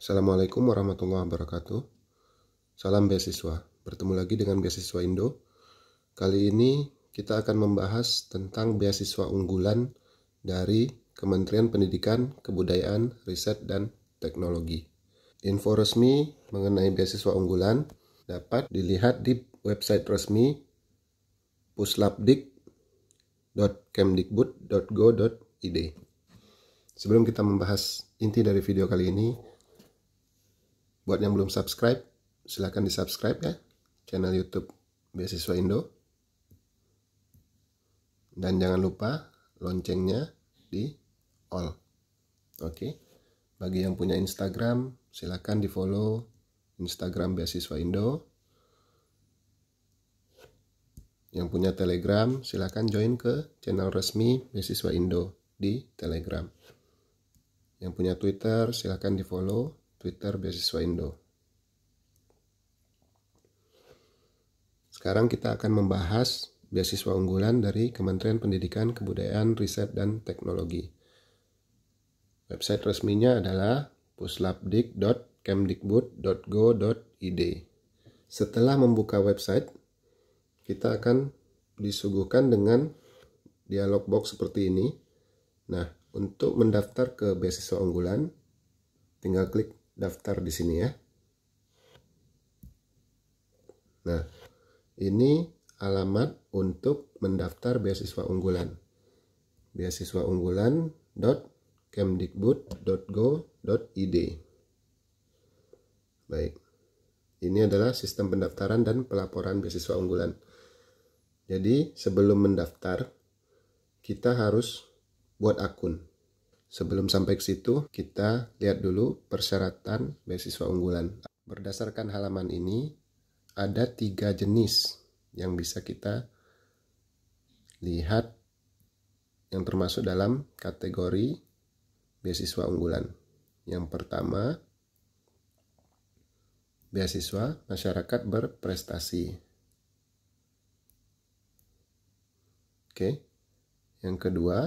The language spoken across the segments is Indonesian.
Assalamualaikum warahmatullahi wabarakatuh. Salam beasiswa. Bertemu lagi dengan beasiswa Indo. Kali ini kita akan membahas tentang beasiswa unggulan dari Kementerian Pendidikan, Kebudayaan, Riset, dan Teknologi. Info resmi mengenai beasiswa unggulan dapat dilihat di website resmi puslapdik.kemdikbud.go.id. Sebelum kita membahas inti dari video kali ini, Buat yang belum subscribe, silahkan di subscribe ya. Channel Youtube Beasiswa Indo. Dan jangan lupa loncengnya di all. Oke. Okay? Bagi yang punya Instagram, silahkan di follow Instagram Beasiswa Indo. Yang punya Telegram, silahkan join ke channel resmi Beasiswa Indo di Telegram. Yang punya Twitter, silahkan di follow Twitter Beasiswa Indo. Sekarang kita akan membahas beasiswa unggulan dari Kementerian Pendidikan, Kebudayaan, Riset, dan Teknologi. Website resminya adalah puslapdik.kemdikbud.go.id. Setelah membuka website, kita akan disuguhkan dengan dialog box seperti ini. Nah, untuk mendaftar ke beasiswa unggulan, tinggal klik daftar di sini ya. Nah, ini alamat untuk mendaftar beasiswa unggulan. Beasiswa unggulan.kemdikbud.go.id. Baik. Ini adalah sistem pendaftaran dan pelaporan beasiswa unggulan. Jadi, sebelum mendaftar, kita harus buat akun. Sebelum sampai ke situ, kita lihat dulu persyaratan beasiswa unggulan. Berdasarkan halaman ini, ada tiga jenis yang bisa kita lihat yang termasuk dalam kategori beasiswa unggulan. Yang pertama, beasiswa masyarakat berprestasi. Oke. Yang kedua,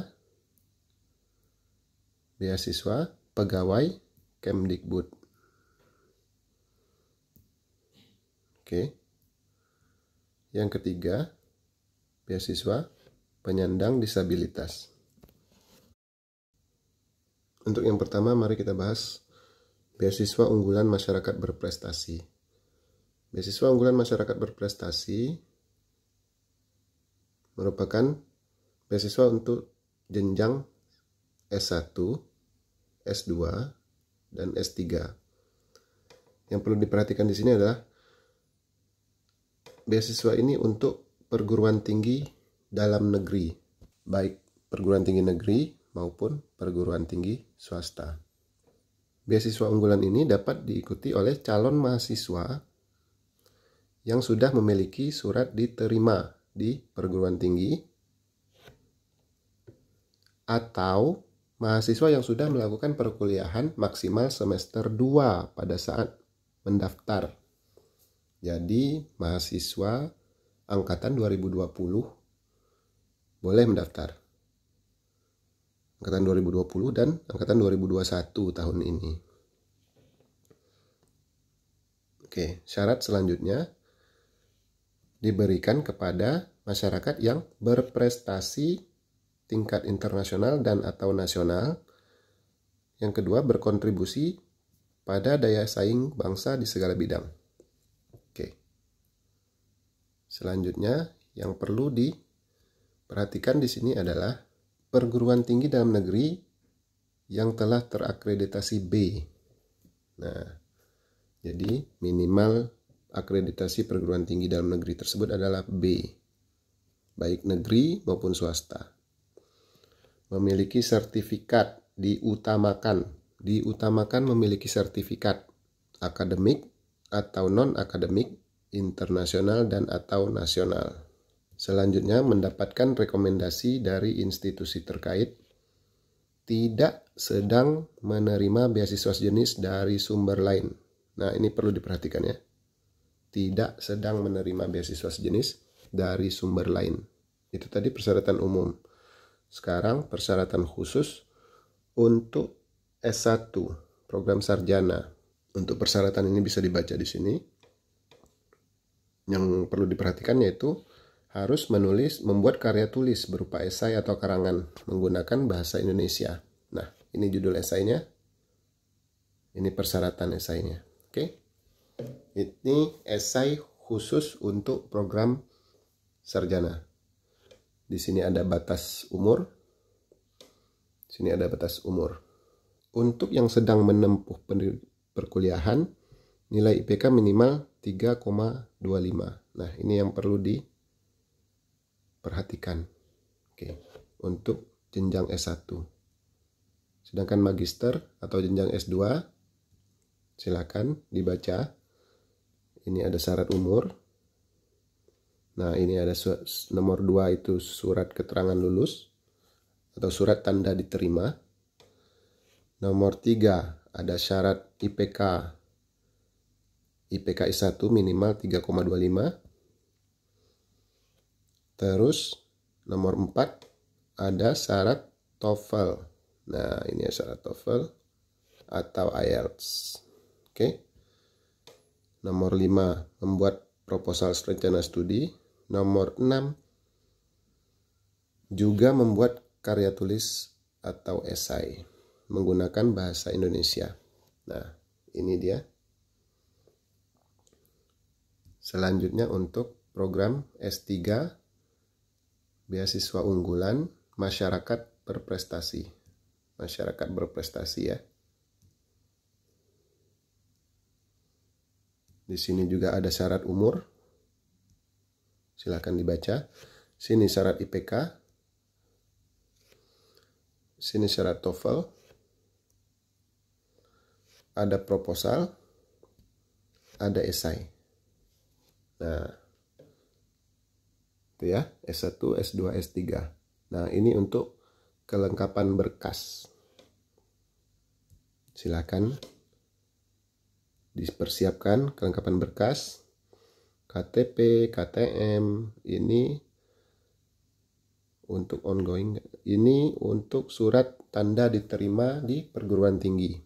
beasiswa pegawai Kemdikbud. Oke. Yang ketiga, beasiswa penyandang disabilitas. Untuk yang pertama, mari kita bahas beasiswa unggulan masyarakat berprestasi. Beasiswa unggulan masyarakat berprestasi merupakan beasiswa untuk jenjang S1 S2 dan S3. Yang perlu diperhatikan di sini adalah beasiswa ini untuk perguruan tinggi dalam negeri, baik perguruan tinggi negeri maupun perguruan tinggi swasta. Beasiswa unggulan ini dapat diikuti oleh calon mahasiswa yang sudah memiliki surat diterima di perguruan tinggi atau mahasiswa yang sudah melakukan perkuliahan maksimal semester 2 pada saat mendaftar. Jadi, mahasiswa angkatan 2020 boleh mendaftar. Angkatan 2020 dan angkatan 2021 tahun ini. Oke, syarat selanjutnya diberikan kepada masyarakat yang berprestasi tingkat internasional dan atau nasional. Yang kedua, berkontribusi pada daya saing bangsa di segala bidang. Oke. Selanjutnya, yang perlu diperhatikan di sini adalah perguruan tinggi dalam negeri yang telah terakreditasi B. Nah, jadi minimal akreditasi perguruan tinggi dalam negeri tersebut adalah B, baik negeri maupun swasta memiliki sertifikat diutamakan diutamakan memiliki sertifikat akademik atau non-akademik internasional dan atau nasional. Selanjutnya mendapatkan rekomendasi dari institusi terkait tidak sedang menerima beasiswa sejenis dari sumber lain. Nah, ini perlu diperhatikan ya. Tidak sedang menerima beasiswa sejenis dari sumber lain. Itu tadi persyaratan umum sekarang persyaratan khusus untuk S1, program sarjana. Untuk persyaratan ini bisa dibaca di sini. Yang perlu diperhatikan yaitu harus menulis, membuat karya tulis berupa esai atau karangan menggunakan bahasa Indonesia. Nah, ini judul esainya. Ini persyaratan esainya. Oke. Ini esai khusus untuk program sarjana. Di sini ada batas umur. Di sini ada batas umur. Untuk yang sedang menempuh perkuliahan, nilai IPK minimal 3,25. Nah, ini yang perlu diperhatikan. Oke, untuk jenjang S1. Sedangkan magister atau jenjang S2 silakan dibaca. Ini ada syarat umur, Nah, ini ada nomor 2 itu surat keterangan lulus atau surat tanda diterima. Nomor 3 ada syarat IPK. IPK I1 minimal 3,25. Terus nomor 4 ada syarat TOEFL. Nah, ini syarat TOEFL atau IELTS. Oke. Okay. Nomor 5 membuat proposal rencana studi Nomor 6 juga membuat karya tulis atau esai menggunakan bahasa Indonesia. Nah, ini dia. Selanjutnya untuk program S3 beasiswa unggulan masyarakat berprestasi. Masyarakat berprestasi ya. Di sini juga ada syarat umur silahkan dibaca. Sini syarat IPK. Sini syarat TOEFL. Ada proposal. Ada esai. Nah, itu ya, S1, S2, S3. Nah, ini untuk kelengkapan berkas. Silakan dipersiapkan kelengkapan berkas KTP, KTM ini untuk ongoing ini untuk surat tanda diterima di perguruan tinggi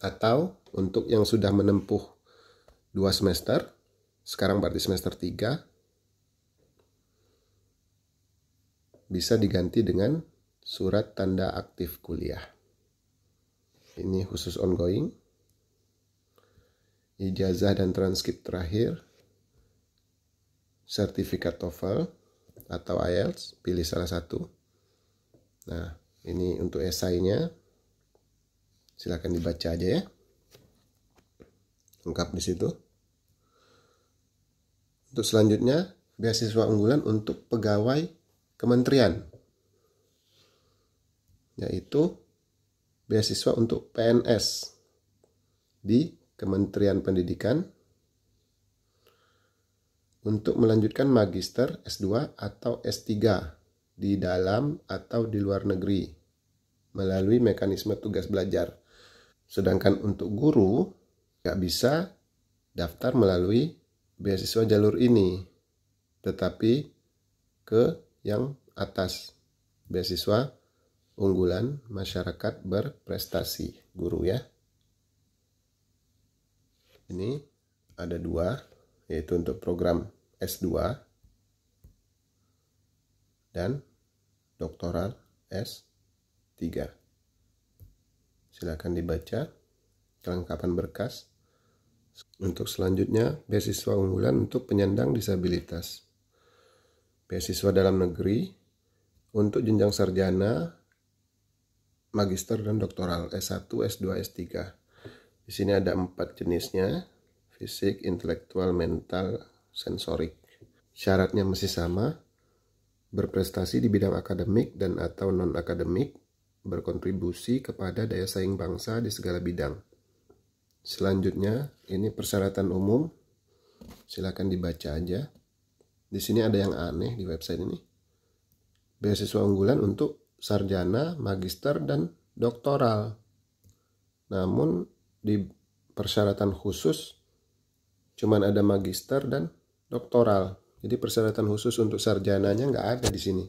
atau untuk yang sudah menempuh dua semester sekarang berarti semester 3 bisa diganti dengan surat tanda aktif kuliah ini khusus ongoing ijazah dan transkrip terakhir, sertifikat TOEFL atau IELTS, pilih salah satu. Nah, ini untuk esainya. Silahkan dibaca aja ya. Lengkap di situ. Untuk selanjutnya, beasiswa unggulan untuk pegawai kementerian. Yaitu beasiswa untuk PNS di Kementerian Pendidikan untuk melanjutkan magister S2 atau S3 di dalam atau di luar negeri melalui mekanisme tugas belajar. Sedangkan untuk guru nggak bisa daftar melalui beasiswa jalur ini, tetapi ke yang atas beasiswa unggulan masyarakat berprestasi guru ya ini ada dua yaitu untuk program S2 dan doktoral S3 silakan dibaca kelengkapan berkas untuk selanjutnya beasiswa unggulan untuk penyandang disabilitas beasiswa dalam negeri untuk jenjang sarjana magister dan doktoral S1, S2, S3 di sini ada empat jenisnya, fisik, intelektual, mental, sensorik. Syaratnya masih sama, berprestasi di bidang akademik dan atau non-akademik, berkontribusi kepada daya saing bangsa di segala bidang. Selanjutnya, ini persyaratan umum, silakan dibaca aja. Di sini ada yang aneh di website ini. Beasiswa unggulan untuk sarjana, magister, dan doktoral. Namun di persyaratan khusus cuman ada magister dan doktoral. Jadi persyaratan khusus untuk sarjananya nggak ada di sini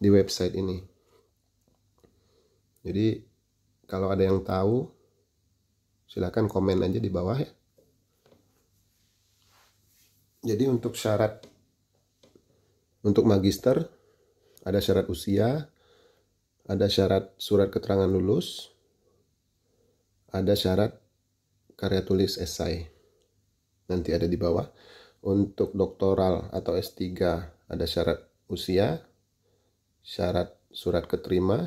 di website ini. Jadi kalau ada yang tahu silahkan komen aja di bawah ya. Jadi untuk syarat untuk magister ada syarat usia, ada syarat surat keterangan lulus, ada syarat karya tulis esai. Nanti ada di bawah. Untuk doktoral atau S3 ada syarat usia, syarat surat keterima,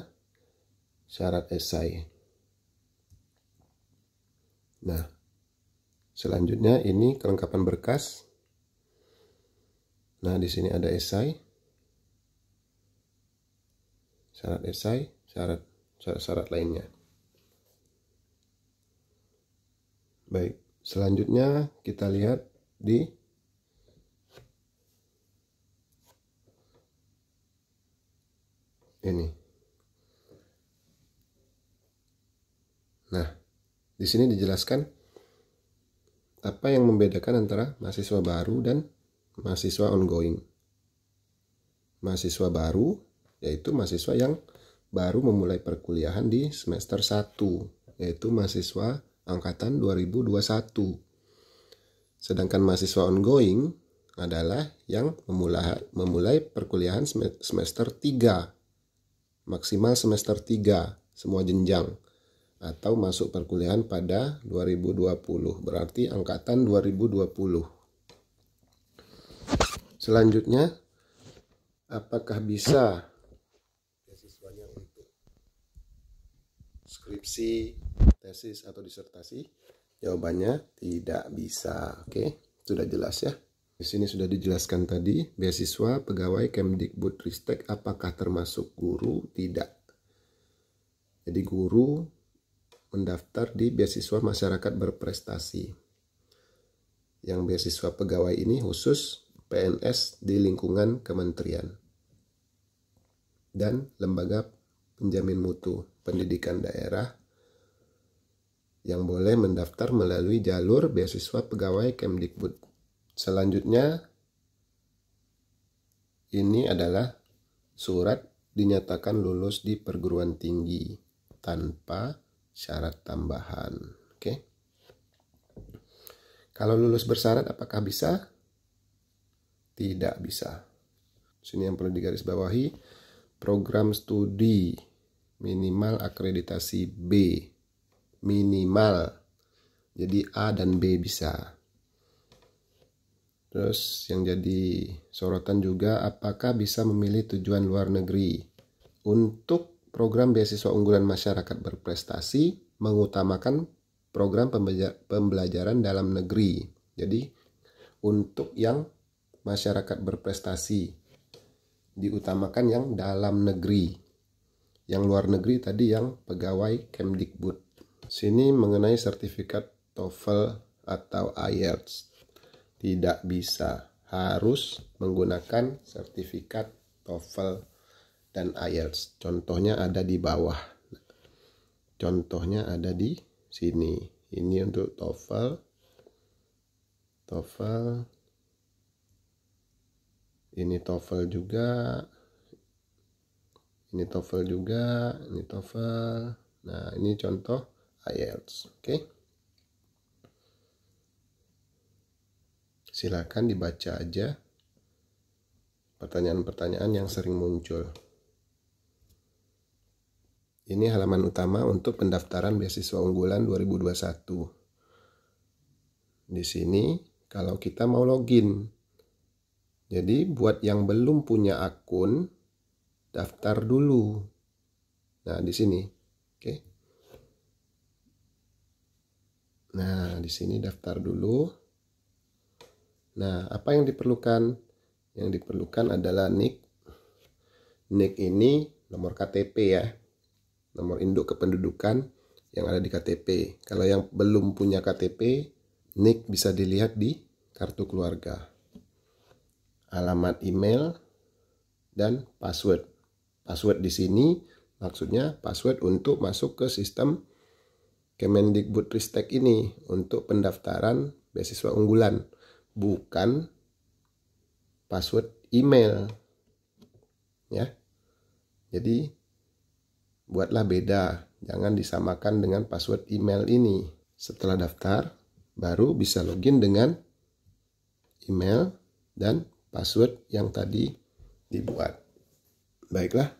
syarat esai. Nah, selanjutnya ini kelengkapan berkas. Nah, di sini ada esai. Syarat esai, syarat syarat-syarat lainnya. Baik, selanjutnya kita lihat di ini. Nah, di sini dijelaskan apa yang membedakan antara mahasiswa baru dan mahasiswa ongoing. Mahasiswa baru yaitu mahasiswa yang baru memulai perkuliahan di semester 1, yaitu mahasiswa angkatan 2021. Sedangkan mahasiswa ongoing adalah yang memulai, perkuliahan semester 3, maksimal semester 3, semua jenjang, atau masuk perkuliahan pada 2020, berarti angkatan 2020. Selanjutnya, apakah bisa beasiswanya untuk skripsi tesis atau disertasi? Jawabannya tidak bisa. Oke, sudah jelas ya. Di sini sudah dijelaskan tadi, beasiswa pegawai Kemdikbudristek apakah termasuk guru? Tidak. Jadi guru mendaftar di beasiswa masyarakat berprestasi. Yang beasiswa pegawai ini khusus PNS di lingkungan kementerian dan lembaga penjamin mutu pendidikan daerah yang boleh mendaftar melalui jalur beasiswa pegawai Kemdikbud. Selanjutnya, ini adalah surat dinyatakan lulus di perguruan tinggi tanpa syarat tambahan. Oke. Kalau lulus bersyarat apakah bisa? Tidak bisa. Sini yang perlu digarisbawahi program studi minimal akreditasi B minimal. Jadi A dan B bisa. Terus yang jadi sorotan juga apakah bisa memilih tujuan luar negeri untuk program beasiswa unggulan masyarakat berprestasi mengutamakan program pembelajaran dalam negeri. Jadi untuk yang masyarakat berprestasi diutamakan yang dalam negeri. Yang luar negeri tadi yang pegawai Kemdikbud. Sini mengenai sertifikat TOEFL atau IELTS. Tidak bisa, harus menggunakan sertifikat TOEFL dan IELTS. Contohnya ada di bawah. Contohnya ada di sini. Ini untuk TOEFL. TOEFL. Ini TOEFL juga. Ini TOEFL juga. Ini TOEFL. Nah, ini contoh IELTS. Oke. Okay? Silakan dibaca aja pertanyaan-pertanyaan yang sering muncul. Ini halaman utama untuk pendaftaran beasiswa unggulan 2021. Di sini kalau kita mau login. Jadi buat yang belum punya akun, daftar dulu. Nah, di sini. Oke. Okay. Nah, di sini daftar dulu. Nah, apa yang diperlukan? Yang diperlukan adalah NIK. NIK ini nomor KTP ya. Nomor induk kependudukan yang ada di KTP. Kalau yang belum punya KTP, NIK bisa dilihat di kartu keluarga. Alamat email dan password. Password di sini maksudnya password untuk masuk ke sistem Kemendikbudristek ini untuk pendaftaran beasiswa unggulan, bukan password email. Ya. Jadi buatlah beda, jangan disamakan dengan password email ini. Setelah daftar, baru bisa login dengan email dan password yang tadi dibuat. Baiklah.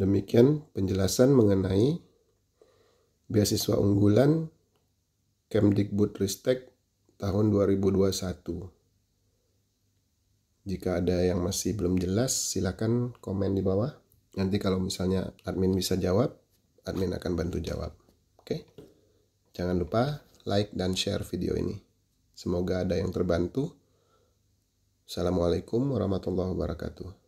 Demikian penjelasan mengenai beasiswa unggulan Kemdikbud Ristek tahun 2021. Jika ada yang masih belum jelas, silakan komen di bawah. Nanti kalau misalnya admin bisa jawab, admin akan bantu jawab. Oke? Jangan lupa like dan share video ini. Semoga ada yang terbantu. Assalamualaikum warahmatullahi wabarakatuh.